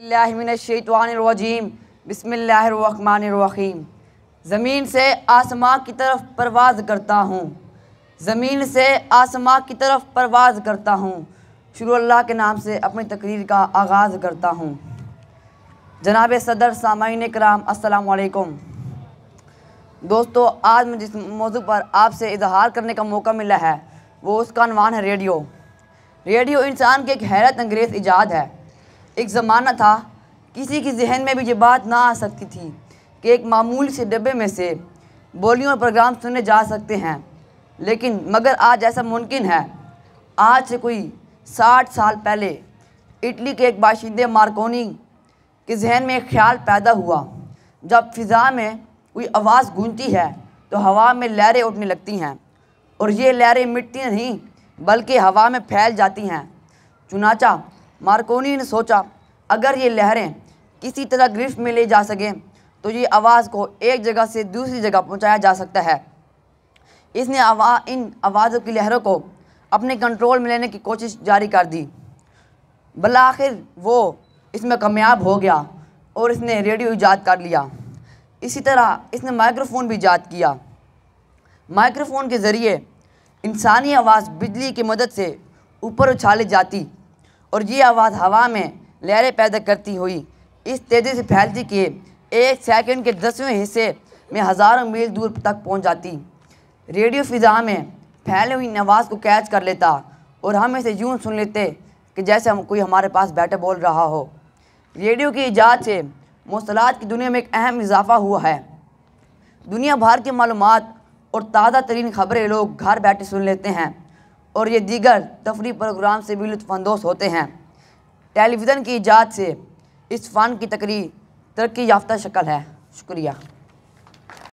अल्लाहमिनशैतवानरजीम बसमिल्लाम ज़मीन से आसमां की तरफ परवाज़ करता हूँ ज़मीन से आसमां की तरफ परवाज़ करता हूँ शुरू अल्लाह के नाम से अपनी तकरीर का आगाज़ करता हूँ जनाब सदर सामाइन कराम असलकुम दोस्तों आज मुझे जिस मौजू पर आपसे इजहार करने का मौका मिला है वो उसका नवान है रेडियो रेडियो इंसान की एक हैरत अंग्रेज़ ईजाद है एक ज़माना था किसी के जहन में भी ये बात ना आ सकती थी कि एक मामूली से डब्बे में से बोलियों और प्रोग्राम सुने जा सकते हैं लेकिन मगर आज ऐसा मुमकिन है आज से कोई साठ साल पहले इटली के एक बाशिंदे मार्कोनी के जहन में एक ख्याल पैदा हुआ जब फिज़ा में कोई आवाज़ गूंजती है तो हवा में लहरें उठने लगती हैं और ये लहरें मिटती नहीं बल्कि हवा में फैल जाती हैं चुनाचा मार्कोनी ने सोचा अगर ये लहरें किसी तरह ग्रिफ्ट में ले जा सकें तो ये आवाज़ को एक जगह से दूसरी जगह पहुंचाया जा सकता है इसने आवा इन आवाज़ों की लहरों को अपने कंट्रोल में लेने की कोशिश जारी कर दी भला आखिर वो इसमें कामयाब हो गया और इसने रेडियो ईजाद कर लिया इसी तरह इसने माइक्रोफोन भी ईजाद किया माइक्रोफोन के ज़रिए इंसानी आवाज़ बिजली की मदद से ऊपर उछाली जाती और ये आवाज़ हवा में लहरें पैदा करती हुई इस तेज़ी से फैलती कि एक सेकंड के दसवें हिस्से में हज़ारों मील दूर तक पहुंच जाती रेडियो फिजा में फैली हुई आवाज़ को कैच कर लेता और हम इसे यूँ सुन लेते कि जैसे हम कोई हमारे पास बैठे बोल रहा हो रेडियो की ईजाद से मौसलात की दुनिया में एक अहम इजाफा हुआ है दुनिया भर की मालूम और ताज़ा तरीन खबरें लोग घर बैठे सुन लेते हैं और ये दीगर तफरी प्रोग्राम से भी लुफानंदोज होते हैं टेलीविज़न की ईजाद से इस फ़न की तकरी तरक्की याफ्ता शक्ल है शुक्रिया